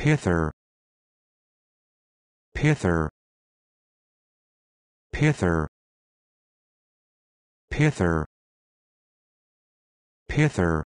pither pither pither pither pither